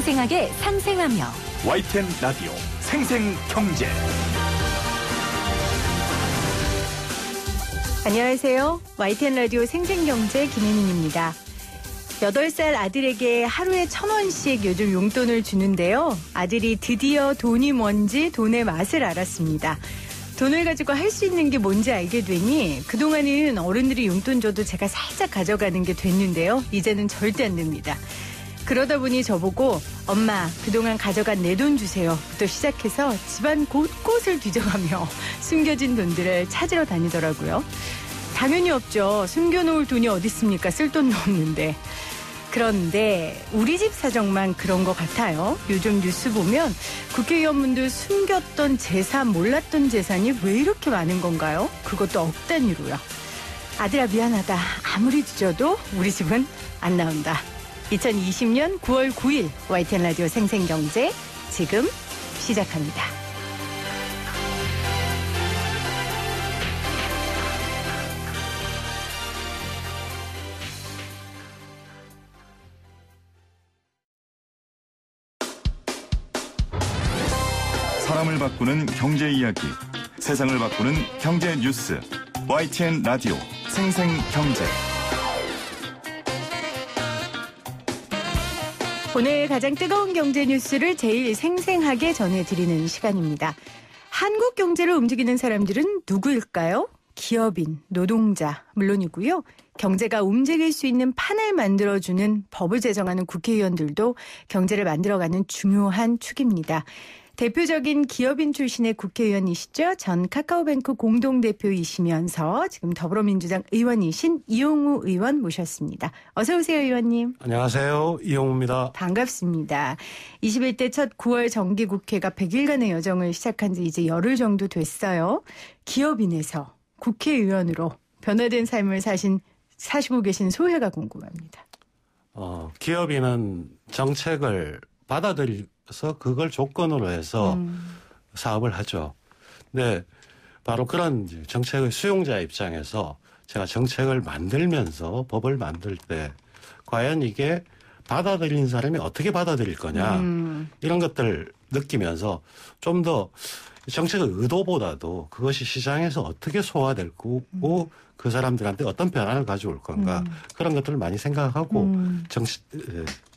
생생하게 상생하며 YTN 라디오 생생경제 안녕하세요. YTN 라디오 생생경제 김혜민입니다. 8살 아들에게 하루에 천원씩 요즘 용돈을 주는데요. 아들이 드디어 돈이 뭔지 돈의 맛을 알았습니다. 돈을 가지고 할 수 있는 게 뭔지 알게 되니 그동안은 어른들이 용돈 줘도 제가 살짝 가져가는 게 됐는데요. 이제는 절대 안 됩니다. 그러다 보니 저보고 엄마 그동안 가져간 내 돈 주세요부터 시작해서 집안 곳곳을 뒤져가며 숨겨진 돈들을 찾으러 다니더라고요. 당연히 없죠. 숨겨놓을 돈이 어디 있습니까? 쓸 돈도 없는데. 그런데 우리 집 사정만 그런 것 같아요. 요즘 뉴스 보면 국회의원분들 숨겼던 재산, 몰랐던 재산이 왜 이렇게 많은 건가요? 그것도 억 단위로요. 아들아 미안하다. 아무리 뒤져도 우리 집은 안 나온다. 2020년 9월 9일 YTN 라디오 생생경제 지금 시작합니다. 사람을 바꾸는 경제 이야기, 세상을 바꾸는 경제 뉴스. YTN 라디오 생생경제. 오늘 가장 뜨거운 경제 뉴스를 제일 생생하게 전해드리는 시간입니다. 한국 경제를 움직이는 사람들은 누구일까요? 기업인, 노동자, 물론이고요. 경제가 움직일 수 있는 판을 만들어주는 법을 제정하는 국회의원들도 경제를 만들어가는 중요한 축입니다. 대표적인 기업인 출신의 국회의원이시죠. 전 카카오뱅크 공동대표이시면서 지금 더불어민주당 의원이신 이용우 의원 모셨습니다. 어서 오세요, 의원님. 안녕하세요. 이용우입니다. 반갑습니다. 21대 첫 9월 정기국회가 100일간의 여정을 시작한 지 이제 열흘 정도 됐어요. 기업인에서 국회의원으로 변화된 삶을 사신 사시고 계신 소회가 궁금합니다. 어, 기업인은 정책을 받아들일 그래서 그걸 조건으로 해서 음. 사업을 하죠. 네. 바로 그런 정책의 수용자 입장에서 제가 정책을 만들면서 법을 만들 때 과연 이게 받아들인 사람이 어떻게 받아들일 거냐 음. 이런 것들을 느끼면서 좀 더 정책의 의도보다도 그것이 시장에서 어떻게 소화될 거고 음. 그 사람들한테 어떤 변화를 가져올 건가 음. 그런 것들을 많이 생각하고 음. 정치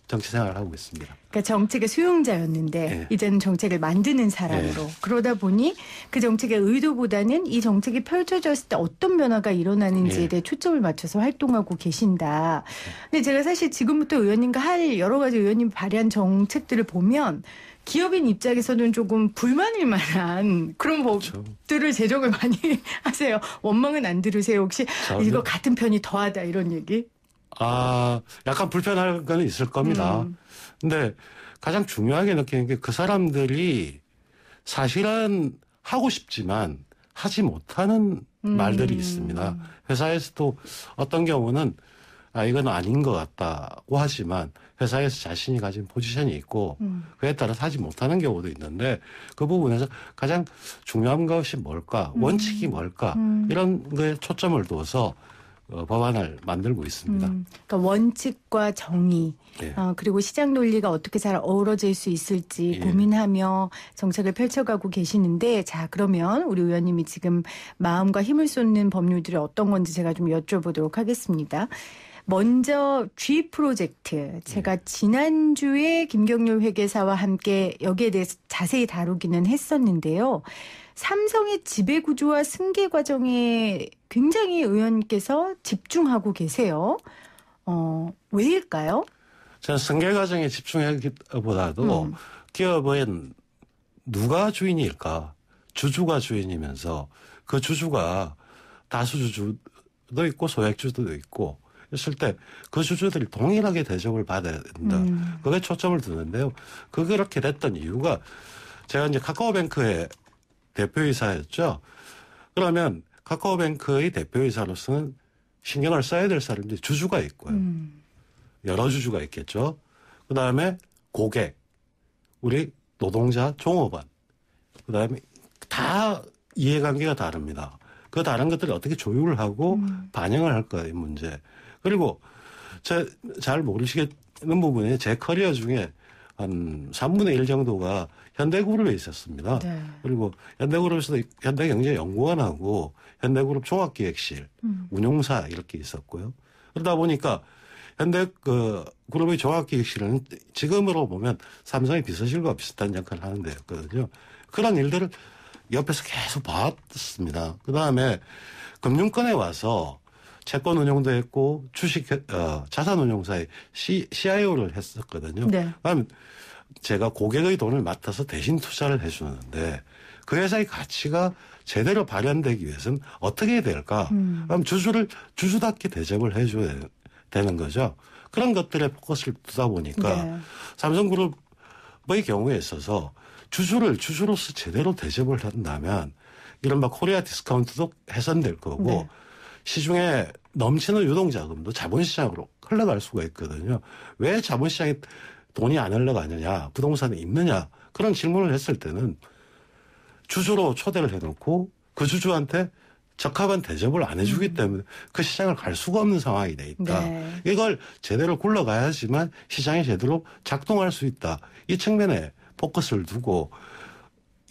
정치 생활을 하고 있습니다. 그러니까 정책의 수용자였는데 네. 이제는 정책을 만드는 사람으로 네. 그러다 보니 그 정책의 의도보다는 이 정책이 펼쳐졌을 때 어떤 변화가 일어나는지에 네. 대해 초점을 맞춰서 활동하고 계신다. 네. 근데 제가 사실 지금부터 의원님과 할 여러 가지 의원님 발의한 정책들을 보면 기업인 입장에서는 조금 불만일 만한 그런 그렇죠. 법들을 제정을 많이 하세요. 원망은 안 들으세요. 혹시 이거 같은 편이 더하다 이런 얘기? 아, 약간 불편할 건 있을 겁니다. 음. 근데 가장 중요하게 느끼는 게 그 사람들이 사실은 하고 싶지만 하지 못하는 음. 말들이 있습니다. 회사에서도 어떤 경우는 아, 이건 아닌 것 같다고 하지만 회사에서 자신이 가진 포지션이 있고 음. 그에 따라 사지 못하는 경우도 있는데 그 부분에서 가장 중요한 것이 뭘까, 음. 원칙이 뭘까, 음. 이런 거에 초점을 두어서 어, 법안을 만들고 있습니다. 음, 그러니까 원칙과 정의 예. 어, 그리고 시장 논리가 어떻게 잘 어우러질 수 있을지 예. 고민하며 정책을 펼쳐가고 계시는데 자 그러면 우리 의원님이 지금 마음과 힘을 쏟는 법률들이 어떤 건지 제가 좀 여쭤보도록 하겠습니다. 먼저 G 프로젝트 제가 음. 지난주에 김경률 회계사와 함께 여기에 대해서 자세히 다루기는 했었는데요. 삼성의 지배 구조와 승계 과정에 굉장히 의원께서 집중하고 계세요. 어, 왜일까요? 저는 승계 과정에 집중하기보다도 음. 기업은 누가 주인일까? 주주가 주인이면서 그 주주가 다수주주도 있고 소액주도 있고 했을 때 그 주주들이 동일하게 대접을 받아야 된다. 음. 그게 초점을 두는데요. 그렇게 됐던 이유가 제가 이제 카카오뱅크의 대표이사였죠. 그러면 카카오뱅크의 대표이사로서는 신경을 써야 될 사람들이 주주가 있고요. 음. 여러 주주가 있겠죠. 그 다음에 고객, 우리 노동자, 종업원, 그 다음에 다 이해관계가 다릅니다. 그 다른 것들을 어떻게 조율하고 을 음. 반영을 할까의 문제. 그리고 제, 잘 모르시겠는 부분이제 커리어 중에 한 3분의 1 정도가 현대그룹에 있었습니다. 네. 그리고 현대그룹에서도 현대경제연구원하고 현대그룹 종합기획실, 음. 운용사 이렇게 있었고요. 그러다 보니까 현대 그 그룹의 종합기획실은 지금으로 보면 삼성의 비서실과 비슷한 역할을 하는 데였거든요. 그런 일들을 옆에서 계속 봤습니다. 그 다음에 금융권에 와서 채권 운용도 했고 주식 어, 자산 운용사의 CIO를 했었거든요. 네. 그다음 에 제가 고객의 돈을 맡아서 대신 투자를 해주는데 그 회사의 가치가 제대로 발현되기 위해서는 어떻게 해야 될까? 음. 그럼 주주를 주주답게 대접을 해줘야 되는 거죠. 그런 것들에 포커스를 두다 보니까 네. 삼성그룹의 경우에 있어서 주주를 주주로서 제대로 대접을 한다면 이른바 코리아 디스카운트도 해산될 거고 네. 시중에 넘치는 유동자금도 자본시장으로 흘러갈 수가 있거든요. 왜 자본시장에 돈이 안 흘러가느냐, 부동산이 있느냐 그런 질문을 했을 때는 주주로 초대를 해놓고 그 주주한테 적합한 대접을 안 해주기 음. 때문에 그 시장을 갈 수가 없는 상황이 돼 있다. 네. 이걸 제대로 굴러가야지만 시장이 제대로 작동할 수 있다. 이 측면에 포커스를 두고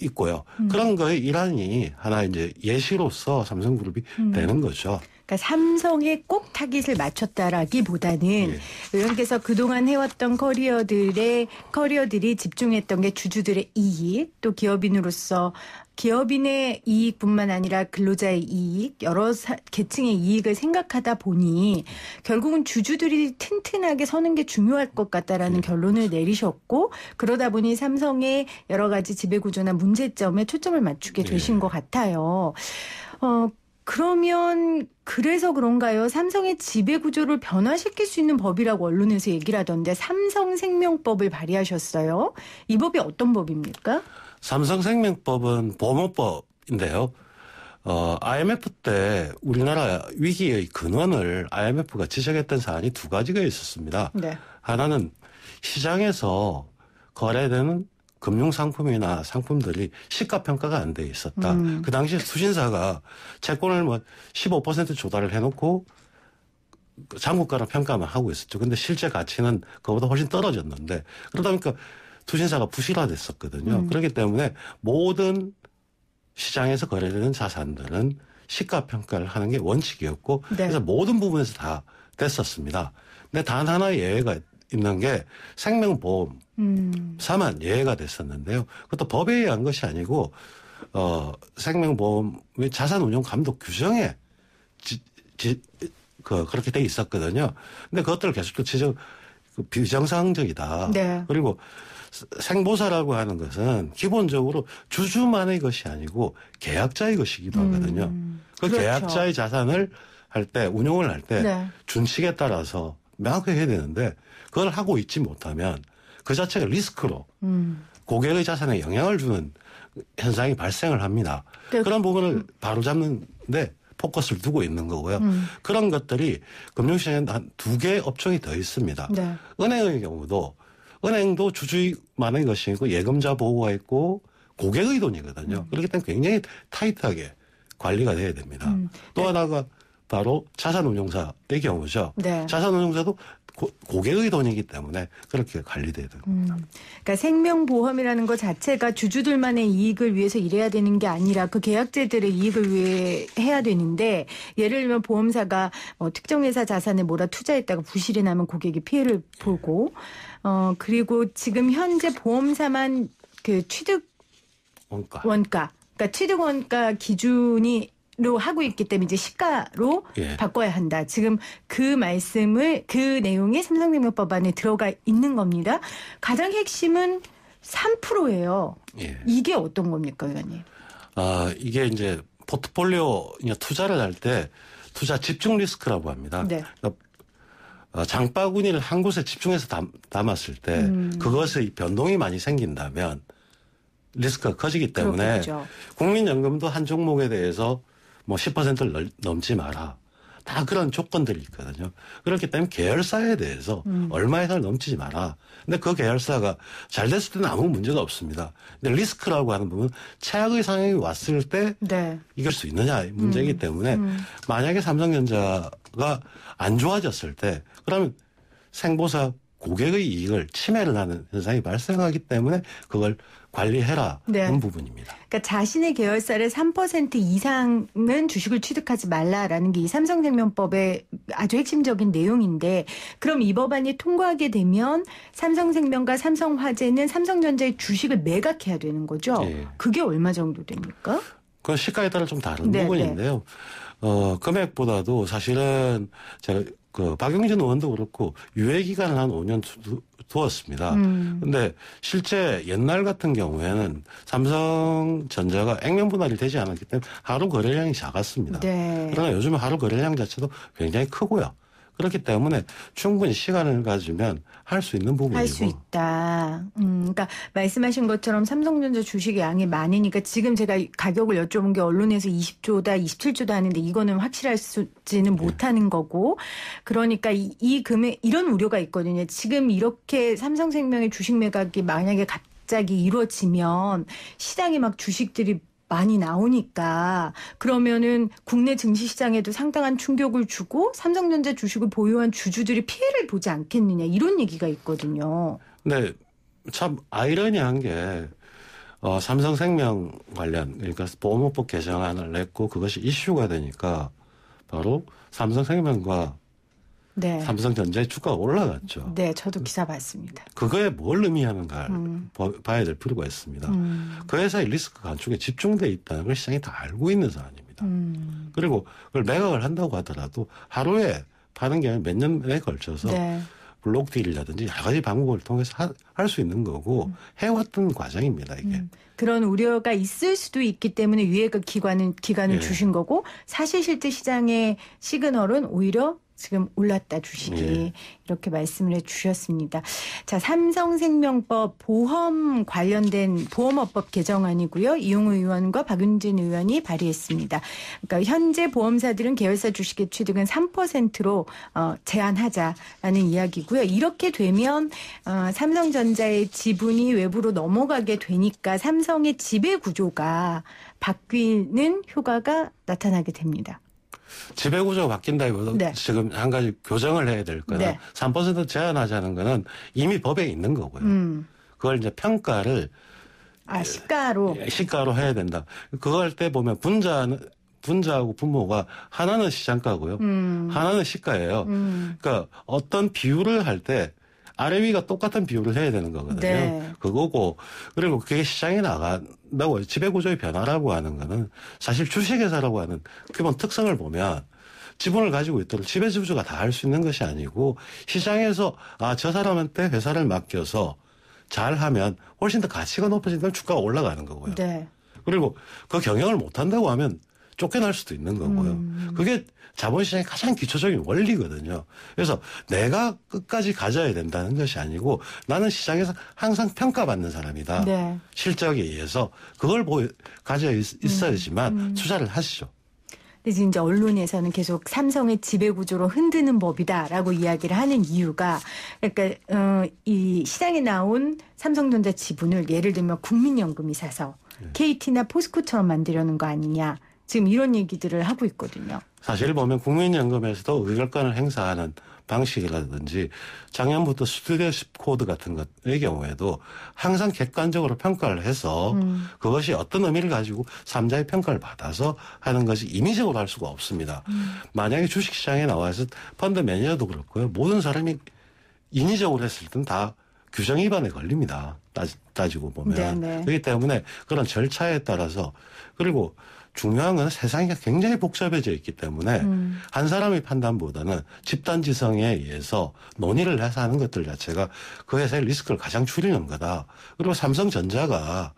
있고요. 음. 그런 거에 일환이 하나 이제 예시로서 삼성그룹이 음. 되는 거죠. 그러니까 삼성에 꼭 타깃을 맞췄다라기보다는 예. 의원께서 그동안 해왔던 커리어들의 커리어들이 집중했던 게 주주들의 이익 또 기업인으로서 기업인의 이익뿐만 아니라 근로자의 이익, 여러 사, 계층의 이익을 생각하다 보니 결국은 주주들이 튼튼하게 서는 게 중요할 것 같다라는 네. 결론을 내리셨고 그러다 보니 삼성의 여러 가지 지배구조나 문제점에 초점을 맞추게 네. 되신 네. 것 같아요. 어, 그러면 그래서 그런가요? 삼성의 지배 구조를 변화시킬 수 있는 법이라고 언론에서 얘기를 하던데 삼성생명법을 발의하셨어요. 이 법이 어떤 법입니까? 삼성생명법은 보험법인데요. 어, IMF 때 우리나라 위기의 근원을 IMF가 지적했던 사안이 두 가지가 있었습니다. 네. 하나는 시장에서 거래되는 금융 상품이나 상품들이 시가 평가가 안 돼 있었다. 음. 그 당시 수신사가 채권을 뭐 15% 조달을 해놓고 장국가로 평가만 하고 있었죠. 근데 실제 가치는 그보다 거 훨씬 떨어졌는데 그러다 보니까 투신사가 부실화됐었거든요. 음. 그렇기 때문에 모든 시장에서 거래되는 자산들은 시가 평가를 하는 게 원칙이었고 네. 그래서 모든 부분에서 다 됐었습니다. 근데 단 하나의 예외가 있는 게 생명보험 음. 사만 예외가 됐었는데요. 그것도 법에 의한 것이 아니고 어 생명보험의 자산운용 감독 규정에 지, 지, 그, 그렇게 돼 있었거든요. 근데 그것들을 계속 또 지적 그 비정상적이다. 네. 그리고 생보사라고 하는 것은 기본적으로 주주만의 것이 아니고 계약자의 것이기도 음. 하거든요. 음, 그렇죠 계약자의 자산을 할 때 운용을 할때 네. 준칙에 따라서 명확하게 해야 되는데 그걸 하고 있지 못하면 그 자체가 리스크로 음. 고객의 자산에 영향을 주는 현상이 발생을 합니다. 네. 그런 부분을 음. 바로잡는데 포커스를 두고 있는 거고요. 음. 그런 것들이 금융시장에 한두개 업종이 더 있습니다. 네. 은행의 경우도 은행도 주주이 많은 것이고 예금자 보호가 있고 고객의 돈이거든요. 음. 그렇기 때문에 굉장히 타이트하게 관리가 돼야 됩니다. 음. 또 네. 하나가 바로 자산운용사의 경우죠. 네. 자산운용사도 고, 객의 돈이기 때문에 그렇게 관리돼야 되는 음. 겁니다 음, 그러니까 생명보험이라는 것 자체가 주주들만의 이익을 위해서 일해야 되는 게 아니라 그 계약자들의 이익을 위해 해야 되는데 예를 들면 보험사가 어, 뭐 특정 회사 자산에 몰아 투자했다가 부실이 나면 고객이 피해를 보고 어, 그리고 지금 현재 보험사만 그 취득 원가. 원가. 그러니까 취득 원가 기준이 로 하고 있기 때문에 이제 시가로 예. 바꿔야 한다. 지금 그 말씀을 그 내용이 삼성생명법 안에 들어가 있는 겁니다. 가장 핵심은 3%예요. 예. 이게 어떤 겁니까, 의원님? 아, 이게 이제 포트폴리오 투자를 할 때 투자 집중 리스크라고 합니다. 네. 그러니까 아, 장바구니를 한 곳에 집중해서 담, 았을때 음. 그것의 변동이 많이 생긴다면 리스크가 커지기 때문에 그렇겠죠. 국민연금도 한 종목에 대해서 뭐 10%를 넘지 마라. 다 그런 조건들이 있거든요. 그렇기 때문에 계열사에 대해서 음. 얼마 이상 넘치지 마라. 근데 그 계열사가 잘 됐을 때는 아무 문제가 없습니다. 근데 리스크라고 하는 부분 최악의 상황이 왔을 때 네. 이길 수 있느냐 문제이기 음. 때문에 음. 만약에 삼성전자가 안 좋아졌을 때 그러면 생보사 고객의 이익을 침해를 하는 현상이 발생하기 때문에 그걸 관리해라는 네. 부분입니다. 그러니까 자신의 계열사를 3% 이상은 주식을 취득하지 말라라는 게 이 삼성생명법의 아주 핵심적인 내용인데 그럼 이 법안이 통과하게 되면 삼성생명과 삼성화재는 삼성전자의 주식을 매각해야 되는 거죠. 예. 그게 얼마 정도 됩니까? 그 시가에 따라 좀 다른 네, 네. 부분인데요. 어, 금액보다도 사실은 제가 그 박영진 의원도 그렇고 유예 기간을 한 5년 두, 었습니다 음. 근데 실제 옛날 같은 경우에는 삼성전자가 액면 분할이 되지 않았기 때문에 하루 거래량이 작았습니다. 네. 그러나 요즘에 하루 거래량 자체도 굉장히 크고요. 그렇기 때문에 충분히 시간을 가지면 할 수 있는 부분이고. 할 수 있다. 음, 그러니까 말씀하신 것처럼 삼성전자 주식 양이 많으니까 지금 제가 가격을 여쭤본 게 언론에서 20조다, 27조다 하는데 이거는 확실할지는 수 네. 못하는 네. 거고 그러니까 이, 이 금액 이런 우려가 있거든요. 지금 이렇게 삼성생명의 주식 매각이 만약에 갑자기 이루어지면 시장에 막 주식들이 많이 나오니까 그러면은 국내 증시 시장에도 상당한 충격을 주고 삼성전자 주식을 보유한 주주들이 피해를 보지 않겠느냐 이런 얘기가 있거든요. 네, 참 아이러니한 게 어, 삼성생명 관련 그러니까 보험법 개정안을 냈고 그것이 이슈가 되니까 바로 삼성생명과 네. 삼성전자의 주가가 올라갔죠. 네, 저도 기사 봤습니다. 그거에 뭘 의미하는가 음. 봐야 될 필요가 있습니다. 음. 그 회사의 리스크 간축에 집중돼 있다는 걸 시장이 다 알고 있는 사안입니다. 음. 그리고 그걸 매각을 한다고 하더라도 하루에 파는 게 아니라 몇 년에 걸쳐서 네. 블록딜이라든지 여러 가지 방법을 통해서 할 수 있는 거고 음. 해왔던 과정입니다 이게. 음. 그런 우려가 있을 수도 있기 때문에 유예가 기간은 기간을 예. 주신 거고 사실 실제 시장의 시그널은 오히려 지금 올랐다 주식이 예. 이렇게 말씀을 해주셨습니다. 자 삼성생명법 보험 관련된 보험업법 개정안이고요. 이용 의원과 박윤진 의원이 발의했습니다. 그러니까 현재 보험사들은 계열사 주식의 취득은 3%로 어, 제한하자라는 이야기고요. 이렇게 되면 어, 삼성전자의 지분이 외부로 넘어가게 되니까 삼성의 지배 구조가 바뀌는 효과가 나타나게 됩니다. 지배구조가 바뀐다 기보다 네. 지금 한 가지 교정을 해야 될 거는 네. 3% 제한하자는 거는 이미 법에 있는 거고요. 음. 그걸 이제 평가를 아 시가로 예, 시가로 해야 된다. 그거 할 때 보면 분자 분자하고 분모가 하나는 시장가고요. 음. 하나는 시가예요. 음. 그러니까 어떤 비율을 할때 아래 위가 똑같은 비율을 해야 되는 거거든요. 네. 그거고 그리고 그게 시장에 나간다고 지배구조의 변화라고 하는 거는 사실 주식회사라고 하는 기본 특성을 보면 지분을 가지고 있도록 지배주주가 다 할 수 있는 것이 아니고 시장에서 아 저 사람한테 회사를 맡겨서 잘하면 훨씬 더 가치가 높아진다면 주가가 올라가는 거고요. 네. 그리고 그 경영을 못한다고 하면 쫓겨날 수도 있는 거고요. 음. 그게 자본시장의 가장 기초적인 원리거든요. 그래서 내가 끝까지 가져야 된다는 것이 아니고 나는 시장에서 항상 평가받는 사람이다. 네. 실적에 의해서 그걸 보여, 가져야 있, 어야지만 음, 음. 투자를 하시죠. 근데 이제 언론에서는 계속 삼성의 지배 구조로 흔드는 법이다라고 이야기를 하는 이유가 그러니까 어, 이 시장에 나온 삼성전자 지분을 예를 들면 국민연금이 사서 네. KT나 포스코처럼 만들려는 거 아니냐. 지금 이런 얘기들을 하고 있거든요. 사실 보면 국민연금에서도 의결권을 행사하는 방식이라든지 작년부터 스튜디오십 코드 같은 것의 경우에도 항상 객관적으로 평가를 해서 음. 그것이 어떤 의미를 가지고 삼자의 평가를 받아서 하는 것이 임의적으로 할 수가 없습니다. 음. 만약에 주식시장에 나와서 펀드 매니저도 그렇고요. 모든 사람이 인위적으로 했을 땐 다 규정 위반에 걸립니다. 따지, 고 보면. 네네. 네. 그렇기 때문에 그런 절차에 따라서 그리고 중요한 건 세상이 굉장히 복잡해져 있기 때문에 음. 한 사람의 판단보다는 집단 지성에 의해서 논의를 해서 하는 것들 자체가 그 회사의 리스크를 가장 줄이는 거다. 그리고 삼성전자가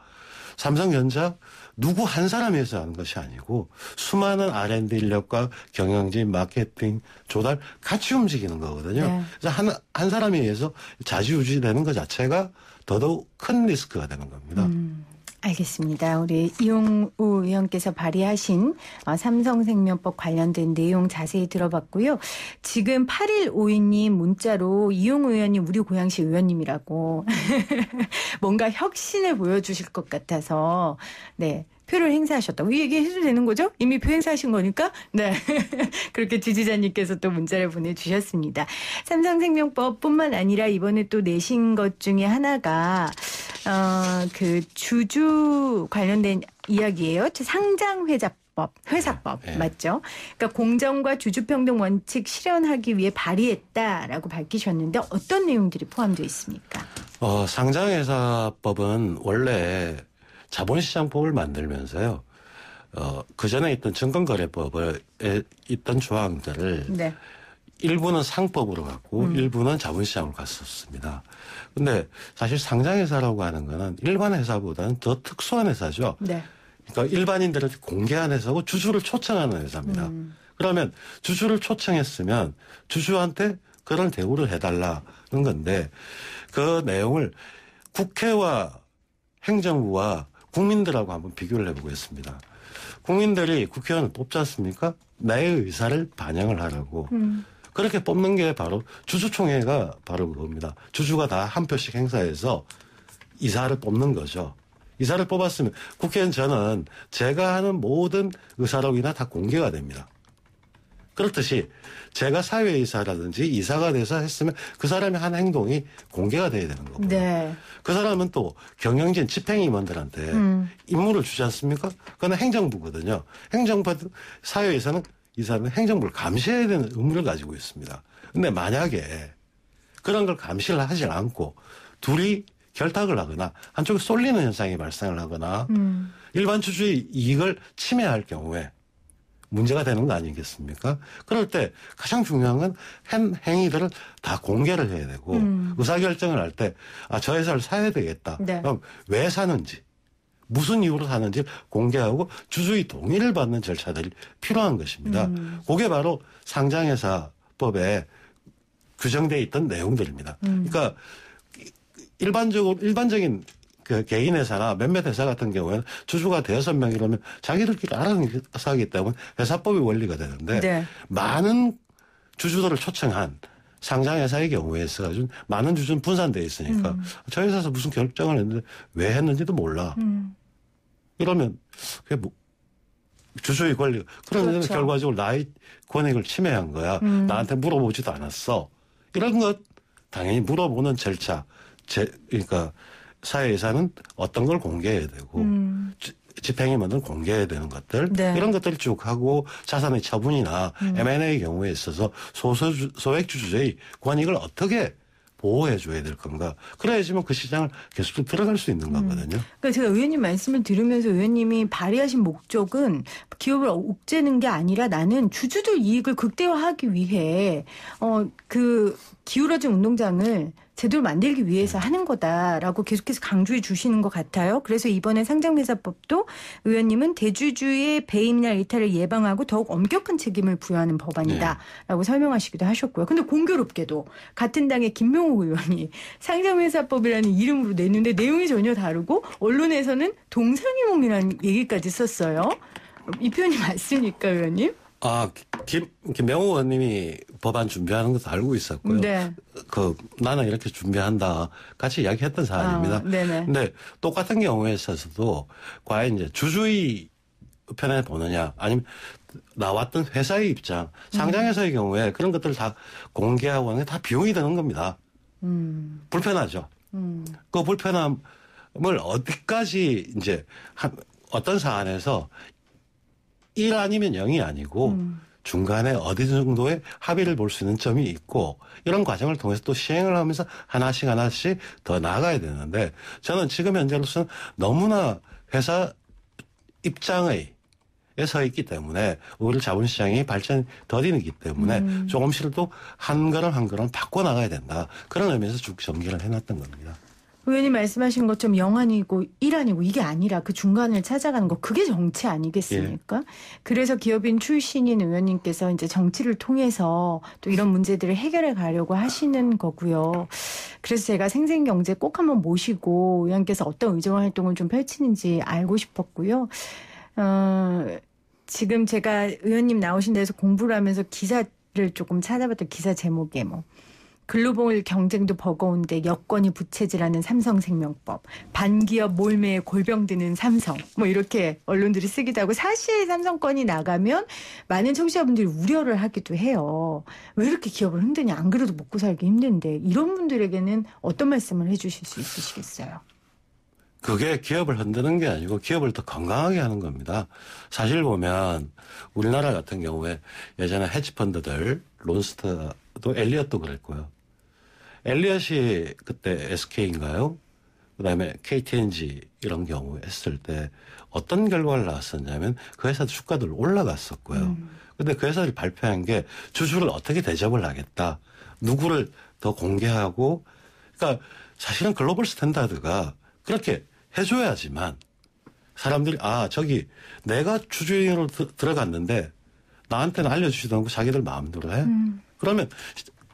삼성전자 누구 한사람에서 하는 것이 아니고 수많은 R&D 인력과 경영진, 마케팅, 조달 같이 움직이는 거거든요. 네. 그래서 한, 한 사람에 의해서 자지우지되는 것 자체가 더더욱 큰 리스크가 되는 겁니다. 음. 알겠습니다. 우리 이용우 의원께서 발의하신 어, 삼성생명법 관련된 내용 자세히 들어봤고요. 지금 8152님 문자로 이용우 의원님 우리 고양시 의원님이라고 뭔가 혁신을 보여주실 것 같아서 네 표를 행사하셨다. 이 얘기 해도 되는 거죠? 이미 표 행사하신 거니까? 네. 그렇게 지지자님께서 또 문자를 보내주셨습니다. 삼성생명법 뿐만 아니라 이번에 또 내신 것 중에 하나가, 어, 그 주주 관련된 이야기예요. 상장회자법. 회사법 네. 맞죠? 그러니까 공정과 주주평등 원칙 실현하기 위해 발의했다라고 밝히셨는데 어떤 내용들이 포함되어 있습니까? 어, 상장회사법은 원래 자본시장법을 만들면서요. 어, 그 전에 있던 증권거래법에 있던 조항들을 네. 일부는 상법으로 갔고 음. 일부는 자본시장으로 갔었습니다. 근데 사실 상장회사라고 하는 거는 일반 회사보다는 더 특수한 회사죠. 네. 그러니까 일반인들한테 공개한 회사고 주주를 초청하는 회사입니다. 음. 그러면 주주를 초청했으면 주주한테 그런 대우를 해달라는 건데 그 내용을 국회와 행정부와 국민들하고 한번 비교를 해보겠습니다. 국민들이 국회의원을 뽑지 않습니까? 나의 의사를 반영을 하라고. 음. 그렇게 뽑는 게 바로 주주총회가 바로 그겁니다. 주주가 다 한 표씩 행사해서 이사를 뽑는 거죠. 이사를 뽑았으면 국회의원 저는 제가 하는 모든 의사록이나 다 공개가 됩니다. 그렇듯이 제가 사회이사라든지 이사가 돼서 했으면 그 사람이 한 행동이 공개가 돼야 되는 거고요. 네. 그 사람은 또 경영진 집행임원들한테 음. 임무를 주지 않습니까? 그건 행정부거든요. 행정부 사회이사는 이사람은 행정부를 감시해야 되는 의무를 가지고 있습니다. 근데 만약에 그런 걸 감시를 하지 않고 둘이 결탁을 하거나 한쪽에 쏠리는 현상이 발생을 하거나 음. 일반 주주의 이익을 침해할 경우에 문제가 되는 거 아니겠습니까? 그럴 때 가장 중요한 건 행, 위들을다 공개를 해야 되고 음. 의사결정을 할 때 아, 저 회사를 사야 되겠다. 네. 그럼 왜 사는지 무슨 이유로 사는지 공개하고 주주의 동의를 받는 절차들이 필요한 것입니다. 음. 그게 바로 상장회사법에 규정돼 있던 내용들입니다. 음. 그러니까 일반적으로 일반적인 그 개인 회사나 몇몇 회사 같은 경우에는 주주가 대여섯 명이라면 자기들끼리 알아서 하기 때문에 회사법이 원리가 되는데 네. 많은 주주들을 초청한 상장회사의 경우에 있어가지고 많은 주주는 분산돼 있으니까 음. 저희 회사에서 무슨 결정을 했는데 왜 했는지도 몰라. 음. 이러면 그게 뭐 주주의 권리. 그런 그렇죠. 결과적으로 나의 권익을 침해한 거야. 음. 나한테 물어보지도 않았어. 이런 것 당연히 물어보는 절차. 제, 그러니까 사회 예산은 어떤 걸 공개해야 되고 음. 집행이만든 공개해야 되는 것들 네. 이런 것들을 쭉 하고 자산의 처분이나 음. M&A의 경우에 있어서 소수 소액주주의 권익을 어떻게 보호해줘야 될 건가. 그래야지만 그 시장을 계속 들어갈 수 있는 음. 거거든요. 음. 그러니까 제가 의원님 말씀을 들으면서 의원님이 발의하신 목적은 기업을 옥죄는 게 아니라 나는 주주들 이익을 극대화하기 위해 어, 그 기울어진 운동장을 제도를 만들기 위해서 네. 하는 거다라고 계속해서 강조해 주시는 것 같아요. 그래서 이번에 상장회사법도 의원님은 대주주의 배임이나 일탈을 예방하고 더욱 엄격한 책임을 부여하는 법안이다라고 네. 설명하시기도 하셨고요. 근데 공교롭게도 같은 당의 김명호 의원이 상장회사법이라는 이름으로 냈는데 내용이 전혀 다르고 언론에서는 동상이몽이라는 얘기까지 썼어요. 이 표현이 맞습니까, 의원님? 아, 김, 김명호 의원님이 법안 준비하는 것도 알고 있었고요. 네. 그 나는 이렇게 준비한다 같이 이야기했던 사안입니다. 아, 네네. 근데 똑같은 경우에 있어서도 과연 이제 주주의 편에 보느냐 아니면 나왔던 회사의 입장 상장회사의 음. 경우에 그런 것들을 다 공개하고 하는 게 다 비용이 드는 겁니다. 음. 불편하죠. 음. 그 불편함을 어디까지 이제 한 어떤 사안에서 1 아니면 0이 아니고 음. 중간에 어디 정도의 합의를 볼 수 있는 점이 있고 이런 과정을 통해서 또 시행을 하면서 하나씩 하나씩 더 나아가야 되는데 저는 지금 현재로서는 너무나 회사 입장의 에서 있기 때문에 우리 자본시장이 발전 더디기 때문에 음. 조금씩도 한 걸음 한 걸음 바꿔 나가야 된다 그런 의미에서 쭉전리를 해놨던 겁니다. 의원님 말씀하신 것처럼 영안이고 일안이고 이게 아니라 그 중간을 찾아가는 거 그게 정치 아니겠습니까? 예. 그래서 기업인 출신인 의원님께서 이제 정치를 통해서 또 이런 문제들을 해결해 가려고 하시는 거고요. 그래서 제가 생생경제 꼭 한번 모시고 의원께서 어떤 의정 활동을 좀 펼치는지 알고 싶었고요. 어, 지금 제가 의원님 나오신 데서 공부를 하면서 기사를 조금 찾아봤던 기사 제목에 뭐 글로벌 경쟁도 버거운데 여건이 부채질하는 삼성생명법, 반기업 몰매에 골병드는 삼성, 뭐 이렇게 언론들이 쓰기도 하고 사실 삼성권이 나가면 많은 청취자분들이 우려를 하기도 해요. 왜 이렇게 기업을 흔드냐? 안 그래도 먹고 살기 힘든데 이런 분들에게는 어떤 말씀을 해주실 수 있으시겠어요? 그게 기업을 흔드는 게 아니고 기업을 더 건강하게 하는 겁니다. 사실 보면 우리나라 같은 경우에 예전에 헤지펀드들 론스터도 엘리엇도 그랬고요. 엘리엇이 그때 SK인가요? 그다음에 KTNG 이런 경우 했을 때 어떤 결과를 나왔었냐면 그 회사도 주가들 올라갔었고요. 음. 근데 그 회사를 발표한 게 주주를 어떻게 대접을 하겠다. 누구를 더 공개하고 그러니까 사실은 글로벌 스탠다드가 그렇게 해줘야지만 사람들이 아 저기 내가 주주인으로 드, 들어갔는데 나한테는 알려주시던 거 자기들 마음대로 해. 음. 그러면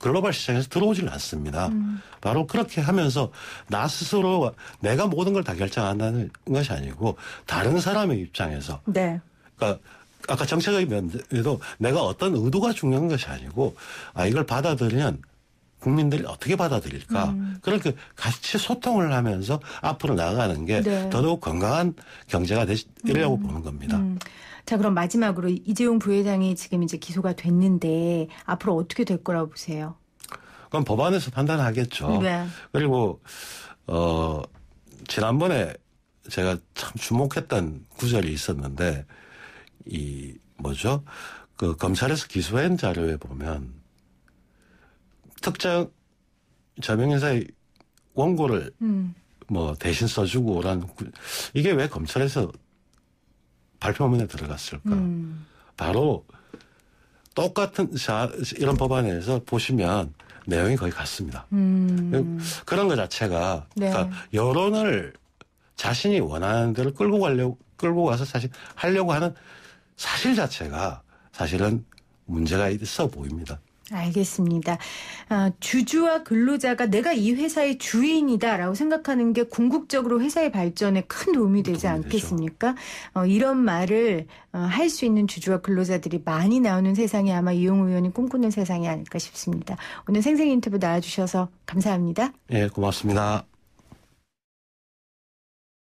글로벌 시장에서 들어오질 않습니다. 음. 바로 그렇게 하면서 나 스스로 내가 모든 걸 다 결정한다는 것이 아니고 다른 사람의 입장에서 네. 그러니까 아까 정책의인 면에도 내가 어떤 의도가 중요한 것이 아니고 아 이걸 받아들이면 국민들이 어떻게 받아들일까? 음. 그러니 그 같이 소통을 하면서 앞으로 나아가는 게 네. 더더욱 건강한 경제가 되려고 음. 보는 겁니다. 음. 자, 그럼 마지막으로 이재용 부회장이 지금 이제 기소가 됐는데 앞으로 어떻게 될 거라고 보세요? 그럼 법안에서 판단하겠죠. 네. 그리고 어 지난번에 제가 참 주목했던 구절이 있었는데 이 뭐죠? 그 검찰에서 기소한 자료에 보면 특정 저명인사의 원고를 음. 뭐 대신 써주고 라는 이게 왜 검찰에서 발표문에 들어갔을까? 음. 바로 똑같은 자, 이런 법안에서 보시면 내용이 거의 같습니다. 음. 그런 것 자체가 네. 그러니까 여론을 자신이 원하는 대로 끌고 가려고 끌고 가서 사실 하려고 하는 사실 자체가 사실은 문제가 있어 보입니다. 알겠습니다. 아, 주주와 근로자가 내가 이 회사의 주인이다라고 생각하는 게 궁극적으로 회사의 발전에 큰 도움이 되지 도움이 않겠습니까? 어, 이런 말을 어, 할 수 있는 주주와 근로자들이 많이 나오는 세상이 아마 이용 의원이 꿈꾸는 세상이 아닐까 싶습니다. 오늘 생생 인터뷰 나와주셔서 감사합니다. 예, 고맙습니다.